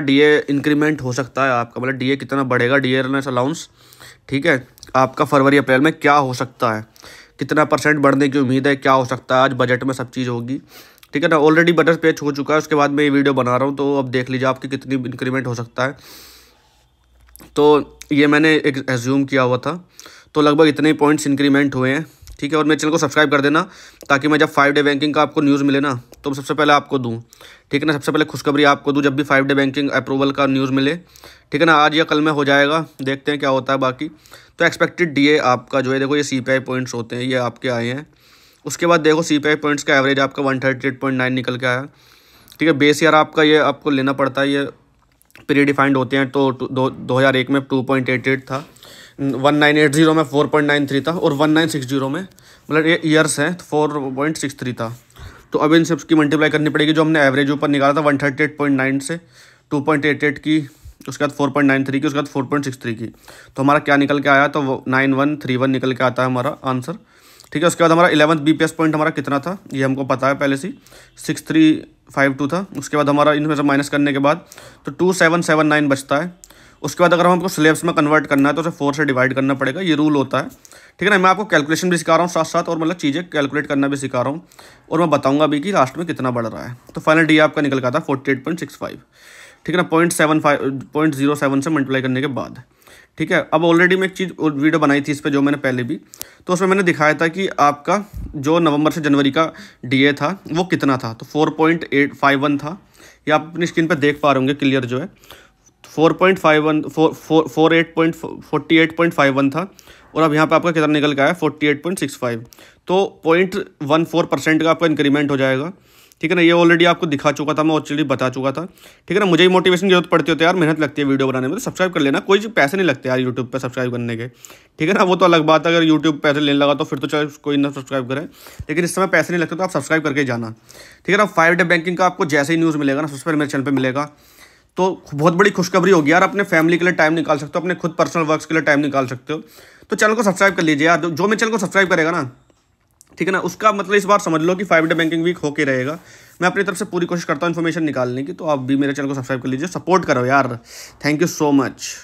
DA increment हो सकता है आपका मतलब डीए कितना बढ़ेगा डी एयरनेस अलाउंस ठीक है आपका फरवरी अप्रैल में क्या हो सकता है कितना परसेंट बढ़ने की उम्मीद है क्या हो सकता है आज बजट में सब चीज़ होगी ठीक है ना ऑलरेडी बजट पेज हो चुका है उसके बाद मैं ये वीडियो बना रहा हूँ तो अब देख लीजिए आपकी कितनी इंक्रीमेंट हो सकता है तो ये मैंने एक एज्यूम किया हुआ था तो लगभग इतने पॉइंट्स इंक्रीमेंट हुए हैं ठीक है और मेरे चैनल को सब्सक्राइब कर देना ताकि मैं जब फाइव डे बैंकिंग का आपको न्यूज़ मिले ना तो सबसे पहले आपको दूँ ठीक है ना सबसे पहले खुशखबरी आपको दूँ जब भी फाइव डे बैंकिंग अप्रूवल का न्यूज़ मिले ठीक है ना आज या कल में हो जाएगा देखते हैं क्या होता है बाकी तो एक्सपेक्टेड डी आपका जो है देखो ये सी पॉइंट्स होते हैं ये आपके आए हैं उसके बाद देखो सी पॉइंट्स का एवरेज आपका वन निकल के आया ठीक है बेस ईयर आपका ये आपको लेना पड़ता है ये प्री डिफाइंड होते हैं तो दो हज़ार एक में टू पॉइंट एट एट था वन नाइन एट जीरो में फोर पॉइंट नाइन थ्री था और वन नाइन सिक्स जीरो में मतलब ये ईयर्स हैं तो फोर पॉइंट सिक्स थ्री था तो अब इन सबकी मल्टीप्लाई करनी पड़ेगी जो हमने एवरेज ऊपर निकाला था one thirty eight point nine से टू पॉइंट एट एट की उसके बाद फोर पॉइंट नाइन थ्री की उसके बाद फोर पॉइंट सिक्स थ्री की तो हमारा क्या निकल के आया तो नाइन वन थ्री वन निकल के आता है हमारा आंसर ठीक है उसके बाद हमारा eleventh B P S point हमारा कितना था ये हमको पता है पहले से सिक्स थ्री फाइव टू था उसके बाद हमारा इनमें से माइनस करने के बाद तो टू सेवन सेवन नाइन बचता है उसके बाद अगर हमको सिलेबस में कन्वर्ट करना है तो उसे फोर से डिवाइड करना पड़ेगा ये रूल होता है ठीक है ना मैं आपको कैलकुलेशन भी सिखा रहा हूँ साथ साथ और मतलब चीज़ें कैलकुलेट करना भी सिखा रहा हूँ और मैं बताऊँगा अभी कि लास्ट में कितना बढ़ रहा है तो फाइनल डी आपका निकल गया था forty eight point six five ठीक है ना point seven five point zero seven से मल्टीप्लाई करने के बाद ठीक है अब ऑलरेडी मैं एक चीज़ वीडियो बनाई थी इस पर जो मैंने पहले भी तो उसमें मैंने दिखाया था कि आपका जो नवंबर से जनवरी का डीए था वो कितना था तो four point eight five one था ये आप अपनी स्क्रीन पर देख पा रहे होंगे क्लियर जो है four point five one four four eight point forty eight point five one था और अब यहाँ पे आपका कितना निकल गया है forty eight point six five तो पॉइंट वन फोर परसेंट का आपका इंक्रीमेंट हो जाएगा ठीक है ना ये ऑलरेडी आपको दिखा चुका था मैं ऑलरेडी बता चुका था ठीक है ना मुझे ही मोटिवेशन की जरूरत पड़ती होती है यार मेहनत लगती है वीडियो बनाने में तो सब्सक्राइब कर लेना कोई पैसे नहीं लगते यार यूट्यूब पर सब्सक्राइब करने के ठीक है ना वो तो अलग बात है अगर यूट्यूब पैसे लेने लगा तो फिर तो चाहे कोई ना सब्सक्राइब करें लेकिन इस समय पैसे नहीं लगते तो आप सब्सक्राइब करके जाना ठीक है ना फाइव डे बैंकिंग का आपको जैसे ही न्यूज़ मिलेगा ना सबसे पहले मेरे चैनल पर मिलेगा तो बहुत बड़ी खुशखबरी होगी यार अपने फैमिली के लिए टाइम निकाल सकते हो अपने खुद पर्सनल वर्क के लिए टाइम निकाल सकते हो तो चैनल को सब्सक्राइब कर लीजिए यार जो मैं चैनल को सब्सक्राइब करेगा ना ठीक है ना उसका मतलब इस बार समझ लो कि फाइव डे बैंकिंग वीक होके रहेगा मैं अपनी तरफ से पूरी कोशिश करता हूँ इन्फॉर्मेशन निकालने की तो आप भी मेरे चैनल को सब्सक्राइब कर लीजिए सपोर्ट करो यार थैंक यू सो मच